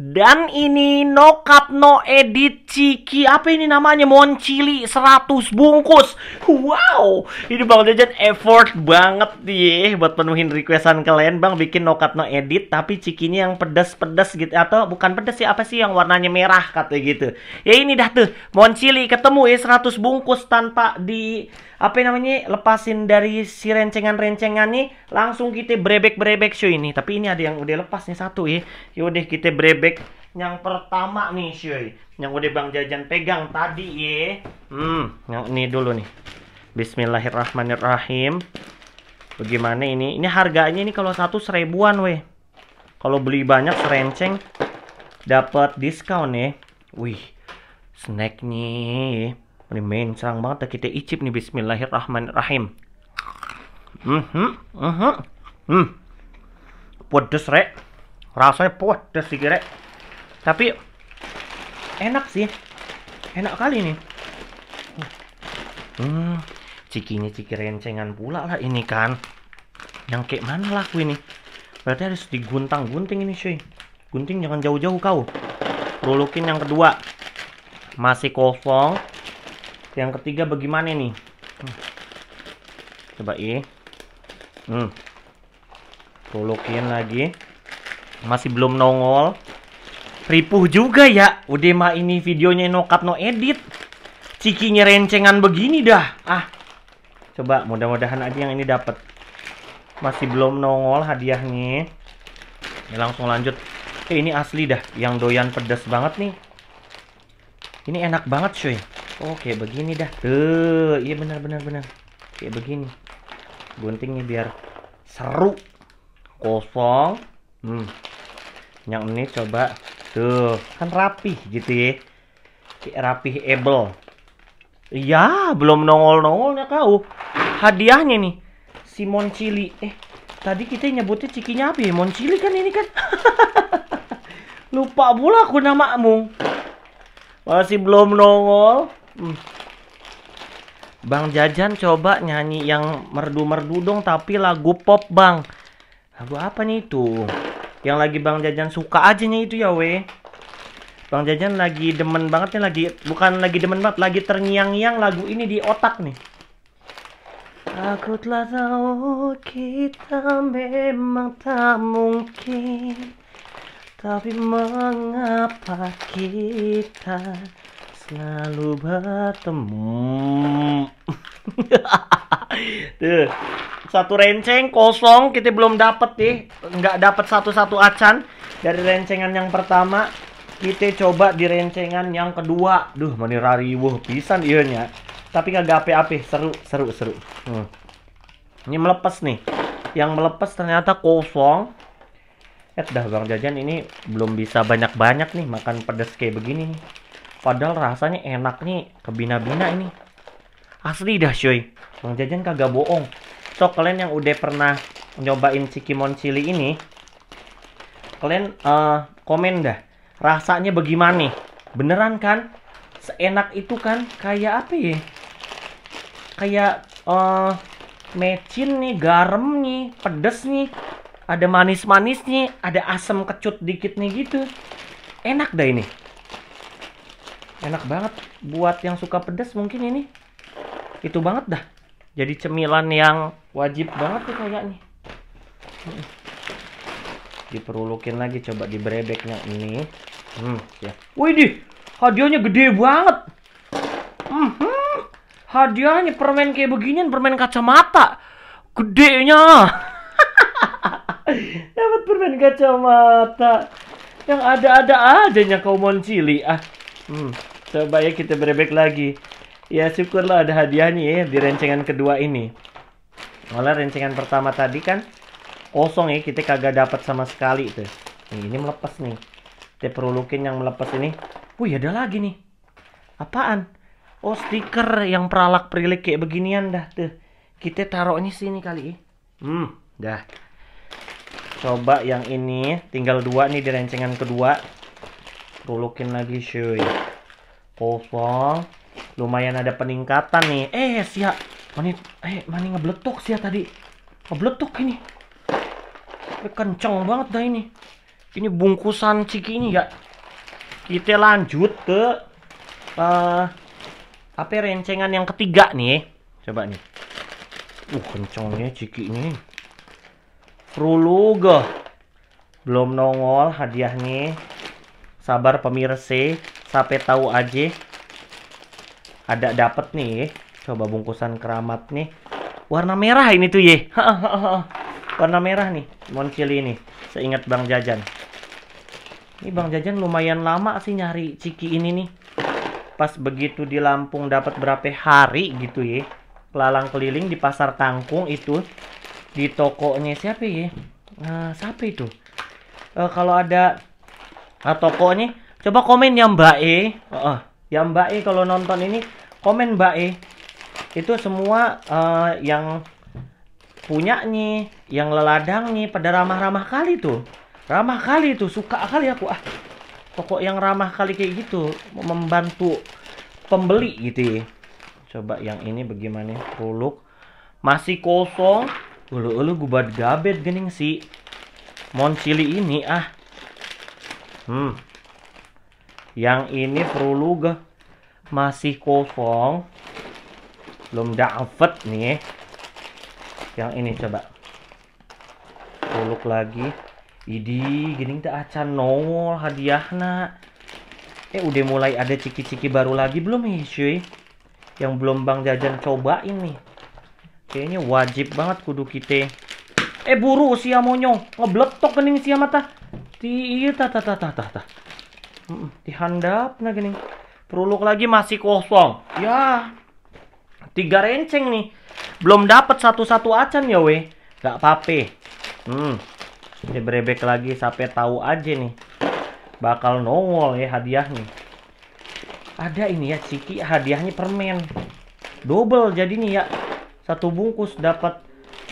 Dan ini no no edit ciki apa ini namanya moncili 100 bungkus. Wow, ini Bang Jajan effort banget nih buat penuhin requestan kalian Bang bikin no no edit tapi cikinya yang pedas-pedas gitu atau bukan pedas sih apa sih yang warnanya merah katanya gitu. Ya ini dah tuh moncili ketemu ya 100 bungkus tanpa di apa namanya lepasin dari si rencengan-rencengan nih langsung kita brebek-brebek show ini tapi ini ada yang udah lepas nih satu eh. ya yaudah kita brebek yang pertama nih sih yang udah bang jajan pegang tadi ya hmm yang ini dulu nih Bismillahirrahmanirrahim bagaimana ini ini harganya ini kalau satu seribuan weh kalau beli banyak serenceng dapat diskon nih eh. wih snack nih ini main serang banget kita icip nih Bismillahirrahmanirrahim. Hmm, hmm, hmm, hmm. Pedes rek, rasanya pedes sih rek. Tapi enak sih, enak kali ini. Hmm, hmm cikinya ciki rencengan pula lah ini kan. Yang kayak mana aku ini? Berarti harus diguntang-gunting ini cuy. Gunting jangan jauh-jauh kau. Rulukin yang kedua. Masih kosong yang ketiga bagaimana nih coba i hmm. Kulukin lagi masih belum nongol ripuh juga ya udah mah ini videonya no cut no edit cikinya rencengan begini dah ah coba mudah-mudahan aja yang ini dapat masih belum nongol hadiahnya ini langsung lanjut eh ini asli dah yang doyan pedas banget nih ini enak banget cuy Oke begini dah tuh iya benar benar benar kayak begini guntingnya biar seru kosong hmm yang ini coba tuh kan rapi gitu ya kayak rapih able iya belum nongol nongolnya kau hadiahnya nih si Moncili eh tadi kita nyebutnya cikinya apa ya Moncili kan ini kan lupa pula aku namamu masih belum nongol Hmm. Bang Jajan coba nyanyi yang merdu-merdu dong tapi lagu pop bang. Lagu apa nih itu? Yang lagi Bang Jajan suka aja nih itu ya we. Bang Jajan lagi demen banget nih lagi bukan lagi demen banget lagi terngiang-ngiang lagu ini di otak nih. Aku telah tahu kita memang tak mungkin Tapi mengapa kita selalu bertemu. Tuh, satu renceng kosong kita belum dapet nih, nggak dapet satu-satu acan dari rencengan yang pertama. Kita coba di rencengan yang kedua. Duh, menirari wuh pisan iya Tapi kagak ape-ape, seru, seru, seru. Hmm. Ini melepas nih. Yang melepas ternyata kosong. Eh, dah Bang Jajan ini belum bisa banyak-banyak nih makan pedas kayak begini Padahal rasanya enak nih, kebina-bina ini. Asli dah cuy, Bang Jajan kagak bohong. So kalian yang udah pernah nyobain cikimon chili ini, kalian uh, komen dah, rasanya bagaimana nih? Beneran kan? Seenak itu kan kayak apa ya? Kayak uh, mecin nih, garam nih, pedes nih, ada manis manis nih, ada asam kecut dikit nih gitu. Enak dah ini enak banget buat yang suka pedas mungkin ini itu banget dah jadi cemilan yang wajib banget tuh kayaknya diperulukin lagi coba di brebeknya ini hmm ya wih di hadiahnya gede banget hmm, hadiahnya permen kayak beginian permen kacamata gedenya dapat permen kacamata yang ada-ada aja kau moncili ah hmm Coba ya kita berebek lagi. Ya syukurlah ada hadiahnya ya di rencengan kedua ini. Malah rencengan pertama tadi kan kosong ya kita kagak dapat sama sekali tuh. Nih, ini melepas nih. Kita perulukin yang melepas ini. Wih ada lagi nih. Apaan? Oh stiker yang peralak perilik kayak beginian dah tuh. Kita taruhnya sini kali ya. Hmm, dah. Coba yang ini, tinggal dua nih di rencengan kedua. Rulukin lagi Ya kosong lumayan ada peningkatan nih eh sia mani, eh mani ngebletuk sia tadi ngebletuk ini eh, kenceng banget dah ini ini bungkusan ciki ini ya kita lanjut ke uh, apa ya, rencengan yang ketiga nih coba nih uh kencengnya ciki ini fruluge belum nongol hadiahnya sabar pemirsa sampai tahu aja ada dapet nih coba bungkusan keramat nih warna merah ini tuh ye warna merah nih moncili ini seingat bang jajan ini bang jajan lumayan lama sih nyari ciki ini nih pas begitu di Lampung dapat berapa hari gitu ye pelalang keliling di pasar kangkung itu di tokonya siapa ye nah, siapa itu e, kalau ada nah, tokonya Coba komen yang Mbak E. Uh, uh, yang Mbak E kalau nonton ini komen Mbak E. Itu semua uh, yang punya nih, yang leladang nih, pada ramah-ramah kali tuh. Ramah kali tuh, suka kali aku. Ah, pokok yang ramah kali kayak gitu membantu pembeli gitu ya. Coba yang ini bagaimana? Produk masih kosong. Ulu-ulu buat gabet gening sih, Moncili ini ah. Hmm yang ini perlu masih kosong belum dapet nih yang ini coba puluk lagi idi gini tak acan hadiah hadiahna eh udah mulai ada ciki-ciki baru lagi belum nih cuy yang belum bang jajan coba ini kayaknya wajib banget kudu kita eh buru usia monyong ngebletok kening sia mata ti iya ta ta tah tah tah dihandap nah gini peruluk lagi masih kosong ya tiga renceng nih belum dapat satu-satu acan ya weh gak pape hmm berebek lagi sampai tahu aja nih bakal nongol ya hadiah nih. ada ini ya Ciki hadiahnya permen double jadi nih ya satu bungkus dapat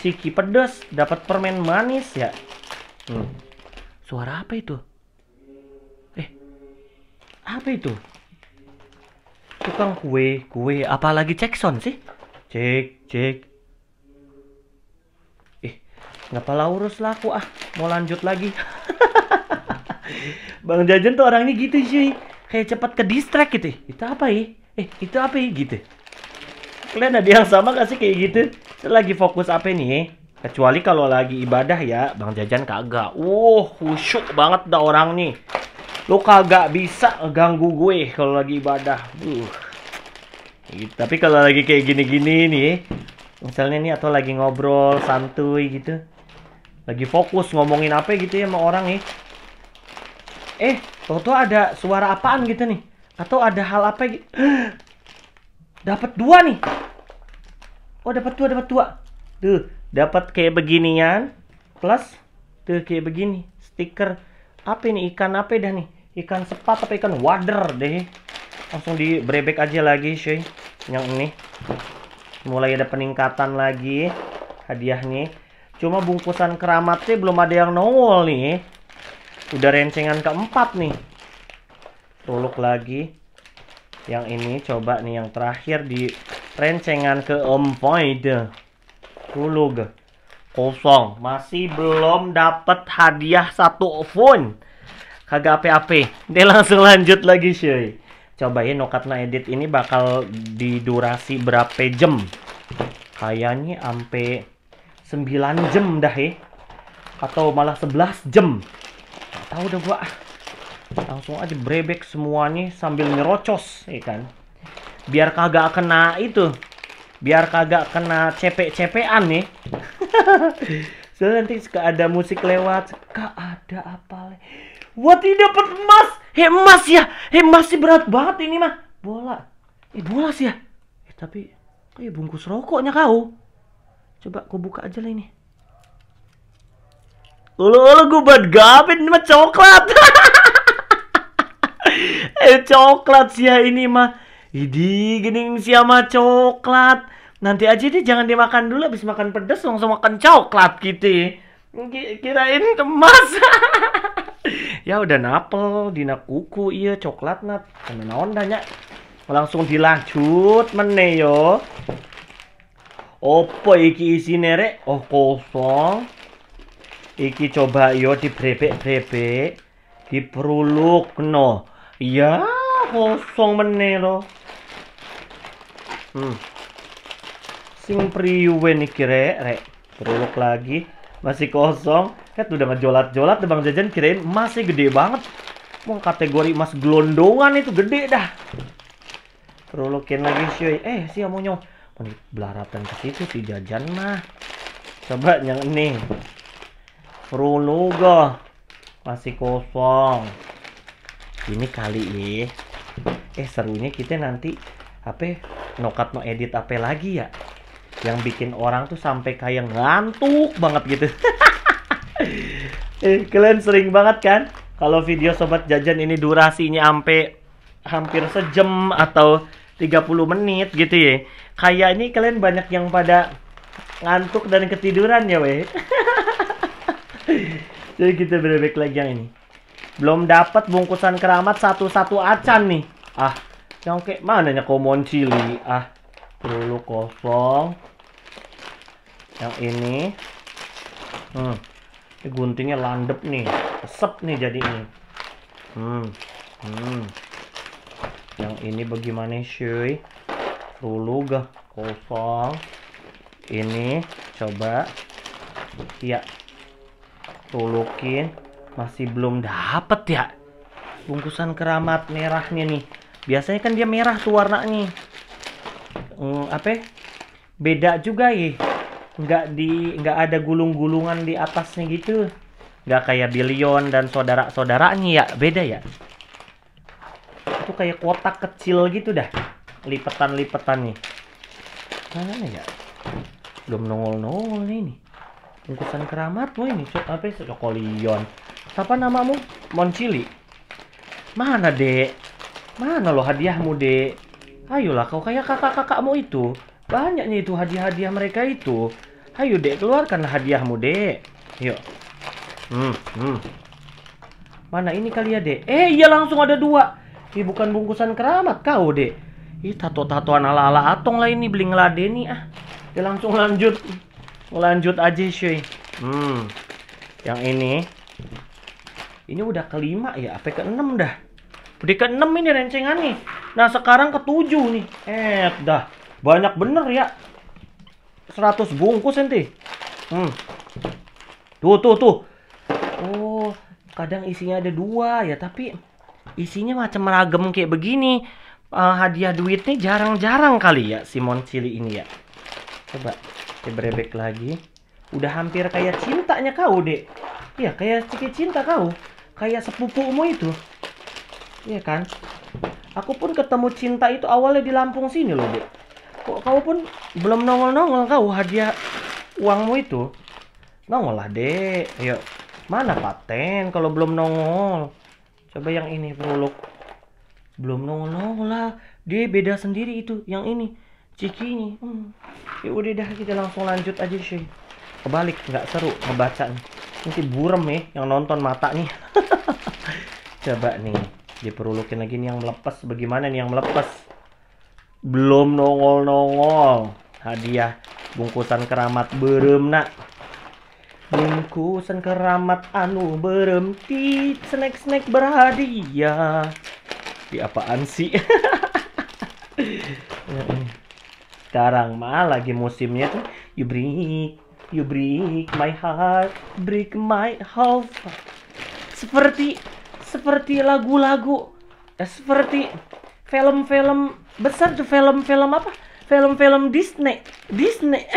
Ciki pedes dapat permen manis ya hmm. suara apa itu apa itu tukang kue kue apalagi Jackson sih cek cek eh ngapa laurus laku ah mau lanjut lagi Bang Jajan tuh orangnya gitu sih kayak cepat ke distract gitu itu apa ya eh itu apa ya gitu kalian ada yang sama gak sih kayak gitu saya lagi fokus apa nih eh? kecuali kalau lagi ibadah ya Bang Jajan kagak wow khusyuk banget dah orang nih Lu kagak bisa ganggu gue kalau lagi ibadah. Uh. Tapi kalau lagi kayak gini-gini nih, misalnya nih atau lagi ngobrol santuy gitu, lagi fokus ngomongin apa gitu ya sama orang nih. Eh, toto ada suara apaan gitu nih? Atau ada hal apa gitu? dapat dua nih. Oh, dapat dua, dapat dua. Tuh, dapat kayak beginian plus tuh kayak begini, stiker apa ini ikan apa dah nih ikan sepat atau ikan wader deh langsung di brebek aja lagi cuy yang ini mulai ada peningkatan lagi hadiah nih, cuma bungkusan keramatnya belum ada yang nongol nih udah rencengan keempat nih tuluk lagi yang ini coba nih yang terakhir di rencengan keempat tuluk kosong masih belum dapat hadiah satu phone kagak ape-ape dia langsung lanjut lagi cuy cobain nokatna edit ini bakal di durasi berapa jam kayaknya ampe 9 jam dah ya atau malah 11 jam Gak tahu dah gua langsung aja brebek semuanya sambil nyerocos ya kan biar kagak kena itu biar kagak kena cepek cepean nih eh. ya. so nanti suka ada musik lewat suka ada apa le Wati dapat emas. Eh emas ya. Eh emas sih berat banget ini mah. Bola. Eh bola sih ya. Eh tapi ya bungkus rokoknya kau. Coba kau buka aja lah ini. Ulu ulu gue buat gabin ini mah coklat. eh coklat sih ya ini mah. Idi gini sih ya, mah coklat. Nanti aja deh jangan dimakan dulu habis makan pedas langsung makan coklat gitu. Ya. Kirain emas. ya udah napel dina kuku iya coklat nat karena naon tanya langsung dilanjut mene yo opo iki isi nere oh kosong iki coba yo di brebek brebek di peruluk no ya kosong mene lo hmm sing priwe nih rek rek peruluk lagi masih kosong Set udah ngejolat-jolat Bang Jajan kirain masih gede banget. Mau kategori emas gelondongan itu gede dah. Perulukin lagi cuy. Eh, si amonyong. Mau belaratan ke situ si Jajan mah. Coba yang ini. Peruluga. Masih kosong. Ini kali ya. Eh, serunya kita nanti apa nokat no edit apa lagi ya yang bikin orang tuh sampai kayak ngantuk banget gitu eh, kalian sering banget kan kalau video sobat jajan ini durasinya sampai hampir sejam atau 30 menit gitu ya. kayak ini kalian banyak yang pada ngantuk dan ketiduran ya weh. Jadi kita berbek lagi yang ini. Belum dapat bungkusan keramat satu-satu acan nih. Ah, yang kayak nya komon cili. Ah, perlu kosong. Yang ini. Hmm guntingnya landep nih sep nih jadi ini hmm hmm yang ini bagaimana cuy dulu gak, kosong ini coba ya tulukin masih belum dapet ya bungkusan keramat merahnya nih biasanya kan dia merah tuh warnanya hmm, apa ya? beda juga ya nggak di nggak ada gulung-gulungan di atasnya gitu nggak kayak billion dan saudara-saudaranya ya beda ya itu kayak kotak kecil gitu dah lipetan lipetan nih mana ya belum nongol-nongol nih ini bungkusan keramat mu ini cok apa cokolion siapa namamu moncili mana dek mana lo hadiahmu dek ayolah kau kayak kakak-kakakmu itu banyaknya itu hadiah-hadiah mereka itu Ayo dek, keluarkanlah hadiahmu dek. Yuk. Hmm, hmm. Mana ini kali ya dek? Eh iya langsung ada dua. Ih bukan bungkusan keramat kau dek. Ih tato-tatoan ala-ala atong lah ini beli ngeladeni ah. Ya langsung lanjut. Lanjut aja cuy. Hmm. Yang ini. Ini udah kelima ya, apa keenam dah. Udah enam ini rencengan nih. Nah sekarang ketujuh nih. Eh dah. Banyak bener ya. 100 bungkus nanti. Hmm. Tuh tuh tuh. Oh, kadang isinya ada dua ya, tapi isinya macam ragam kayak begini. Uh, hadiah duitnya jarang-jarang kali ya Simon Cili ini ya. Coba kita lagi. Udah hampir kayak cintanya kau, Dek. Iya, kayak ciki cinta kau. Kayak sepupumu itu. Iya kan? Aku pun ketemu cinta itu awalnya di Lampung sini loh, Dek kok kau pun belum nongol-nongol kau hadiah uangmu itu nongol lah dek ayo ya, mana paten kalau belum nongol coba yang ini prolog belum nongol nongol lah dia beda sendiri itu yang ini ini. hmm. ya udah dah kita langsung lanjut aja sih kebalik nggak seru ngebaca nih nanti burem ya yang nonton mata nih coba nih diperulukin lagi nih yang melepas bagaimana nih yang melepas belum nongol-nongol hadiah bungkusan keramat berem nak bungkusan keramat anu berem snack snack berhadiah di apaan sih ya, sekarang mah lagi musimnya tuh you break you break my heart break my heart seperti seperti lagu-lagu eh seperti film-film besar tuh film-film apa film-film Disney Disney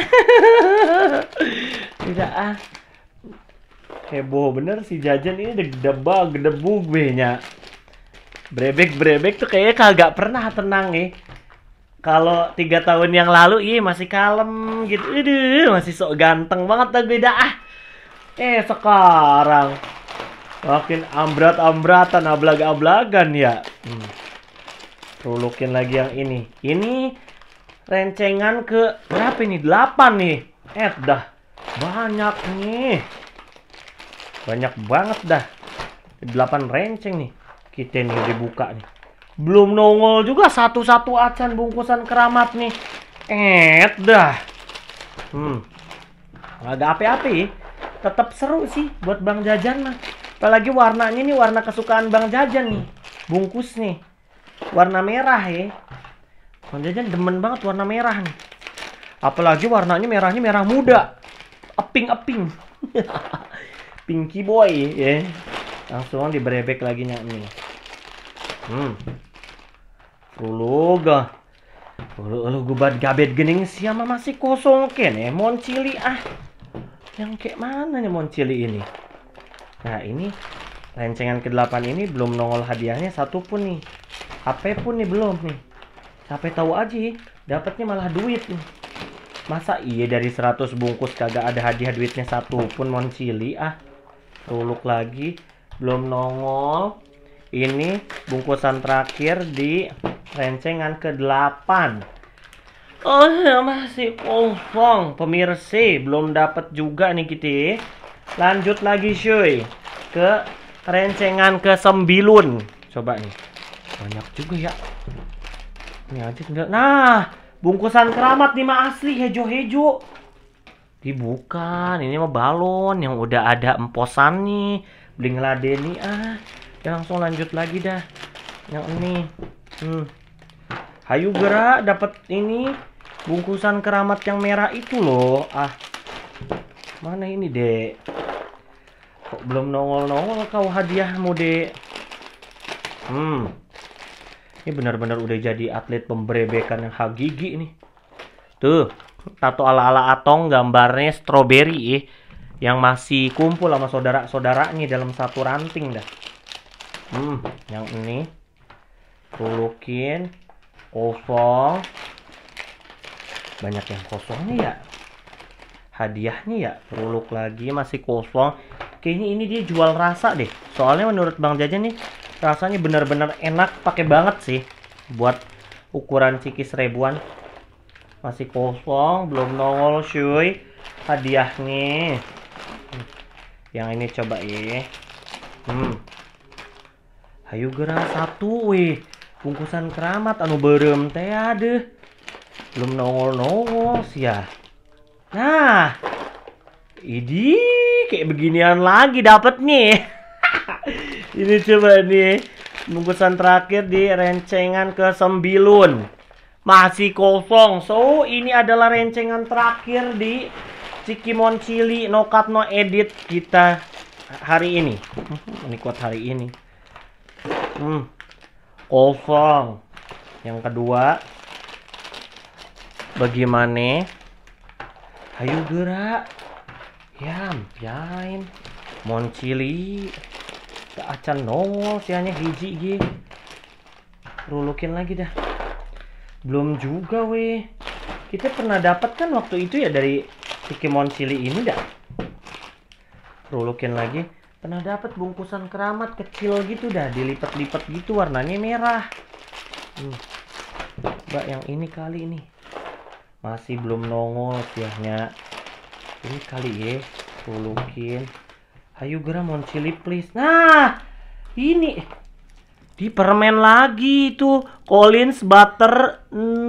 tidak ah heboh bener si jajan ini degdeba gedebu gue nya brebek brebek tuh kayaknya kagak pernah tenang nih eh. kalau tiga tahun yang lalu iya masih kalem gitu Aduh, masih sok ganteng banget tuh beda ah eh sekarang makin ambrat ambratan ablag ablagan ya hmm. Rulukin lagi yang ini. Ini rencengan ke berapa ini? 8 nih. Eh dah. Banyak nih. Banyak banget dah. 8 renceng nih. Kita ini dibuka nih. Belum nongol juga satu-satu acan bungkusan keramat nih. Eh dah. Hmm. Ada api-api. Tetap seru sih buat Bang Jajan mah. Apalagi warnanya nih warna kesukaan Bang Jajan nih. Bungkus nih warna merah ya Bang Jajan demen banget warna merah nih apalagi warnanya merahnya merah muda eping eping pinky boy ya langsung dibrebek lagi nih hmm Uluga Ulu gubat gabet gening siapa masih kosong ken ya moncili ah yang kayak mana nih moncili ini nah ini lencengan ke-8 ini belum nongol hadiahnya satu pun nih. HP pun nih belum nih HP tahu aja dapatnya malah duit nih masa iya dari 100 bungkus kagak ada hadiah duitnya satu pun moncili ah tuluk lagi belum nongol ini bungkusan terakhir di rencengan ke-8 oh ya masih kosong pemirsa belum dapat juga nih kita lanjut lagi cuy ke rencengan ke-9 coba nih banyak juga ya ini aja tinggal. nah bungkusan keramat nih mah asli hejo-hejo dibuka ini mah balon yang udah ada emposan nih beli ngeladeni ah ya langsung lanjut lagi dah yang ini hmm. hayu gerak dapat ini bungkusan keramat yang merah itu loh ah mana ini dek kok belum nongol-nongol kau hadiahmu dek hmm ini benar-benar udah jadi atlet pemberebekan yang hagigi nih. Tuh, tato ala-ala Atong gambarnya strawberry eh, yang masih kumpul sama saudara-saudaranya dalam satu ranting dah. Hmm, yang ini tulukin kosong. Banyak yang kosong nih ya. Hadiahnya ya peruluk lagi masih kosong. Kayaknya ini dia jual rasa deh. Soalnya menurut Bang Jajan nih rasanya benar-benar enak pakai banget sih buat ukuran ciki seribuan masih kosong belum nongol cuy hadiah nih yang ini coba ya hmm hayu gerah satu weh bungkusan keramat anu berem teh ada belum nongol nongol sih ya nah ini kayak beginian lagi dapet nih ini coba nih bungkusan terakhir di rencengan ke sembilun masih kosong so ini adalah rencengan terakhir di Cikimon Cili no cut no edit kita hari ini hmm, ini kuat hari ini hmm. kosong yang kedua bagaimana ayo gerak Yam piain moncili Ya, acan nongol sih hanya hiji gih rulukin lagi dah belum juga weh kita pernah dapat kan waktu itu ya dari Pokemon Chili ini dah rulukin lagi pernah dapat bungkusan keramat kecil gitu dah dilipat-lipat gitu warnanya merah hmm. mbak yang ini kali ini masih belum nongol siahnya ini kali ya rulukin Ayo geram on chili please. Nah, ini di permen lagi itu Collins butter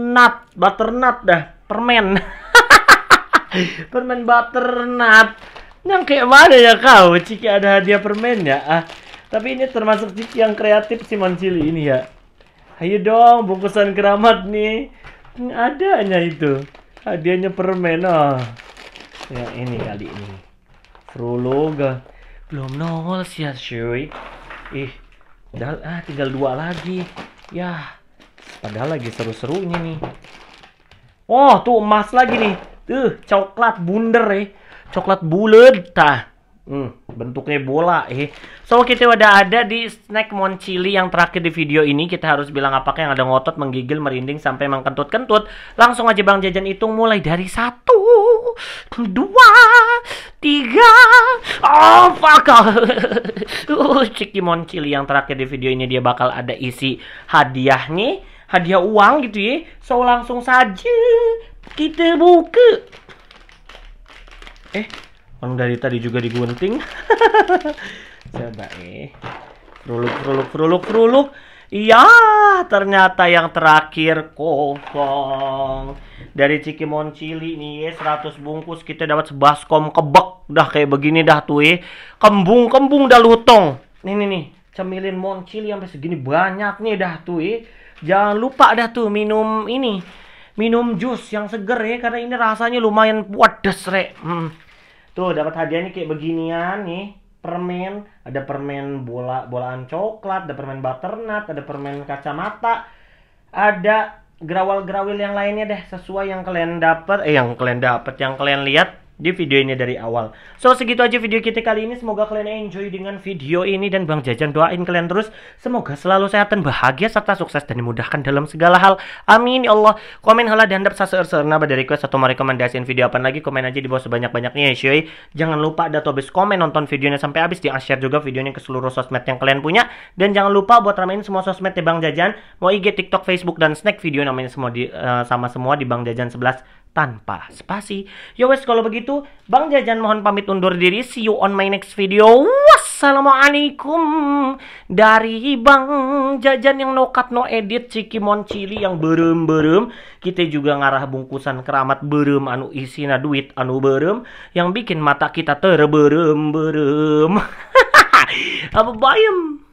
nut, butter nut dah, permen. permen butter nut. Yang kayak mana ya kau? Ciki ada hadiah permen ya? Ah, tapi ini termasuk Ciki yang kreatif si Moncili ini ya. Ayo dong, bungkusan keramat nih. Hmm, adanya itu. Hadiahnya permen. Oh. Ya ini kali ini. Frologa. Belum nol sih ya cuy. Ih, dal ah tinggal dua lagi. ya padahal lagi seru-serunya nih. Oh, tuh emas lagi nih. Tuh, eh, coklat bunder eh. Coklat bulat tah. Hmm, bentuknya bola eh. So kita udah ada di snack moncili yang terakhir di video ini kita harus bilang apakah yang ada ngotot menggigil merinding sampai mengkentut-kentut. Langsung aja Bang Jajan hitung mulai dari satu, dua, tiga. Oh, fuck. uh, Ciki Moncili yang terakhir di video ini dia bakal ada isi hadiah nih. Hadiah uang gitu ya. So, langsung saja kita buka. Eh, orang dari tadi juga digunting. Coba eh. ruluk ruluk ruluk ruluk Iya, ternyata yang terakhir kosong dari Cikimon Cili nih ya 100 bungkus kita dapat sebaskom kebek dah kayak begini dah tuh ya kembung kembung dah lutong nih nih nih cemilin mon cili sampai segini banyak nih dah tuh ya jangan lupa dah tuh minum ini minum jus yang seger ya karena ini rasanya lumayan pedes rek hmm. tuh dapat hadiahnya kayak beginian nih permen ada permen bola bolaan coklat ada permen butternut ada permen kacamata ada Grawal-grawil yang lainnya deh sesuai yang kalian dapat eh yang kalian dapat yang kalian lihat di video ini dari awal. So segitu aja video kita kali ini. Semoga kalian enjoy dengan video ini dan Bang Jajan doain kalian terus semoga selalu sehat dan bahagia serta sukses dan dimudahkan dalam segala hal. Amin ya Allah. Komen halah dan dap saseurseurna pada request atau mau rekomendasiin video apa lagi komen aja di bawah sebanyak-banyaknya ya cuy. Jangan lupa ada tobis komen nonton videonya sampai habis di share juga videonya ke seluruh sosmed yang kalian punya dan jangan lupa buat ramein semua sosmed di ya, Bang Jajan mau IG, TikTok, Facebook dan Snack video namanya semua di uh, sama semua di Bang Jajan 11 tanpa spasi. Yo wes kalau begitu, Bang Jajan mohon pamit undur diri. See you on my next video. Wassalamualaikum dari Bang Jajan yang no cut no edit Ciki Moncili yang berem-berem. Kita juga ngarah bungkusan keramat berem anu isina duit anu berem yang bikin mata kita terberem-berem. Apa bayam?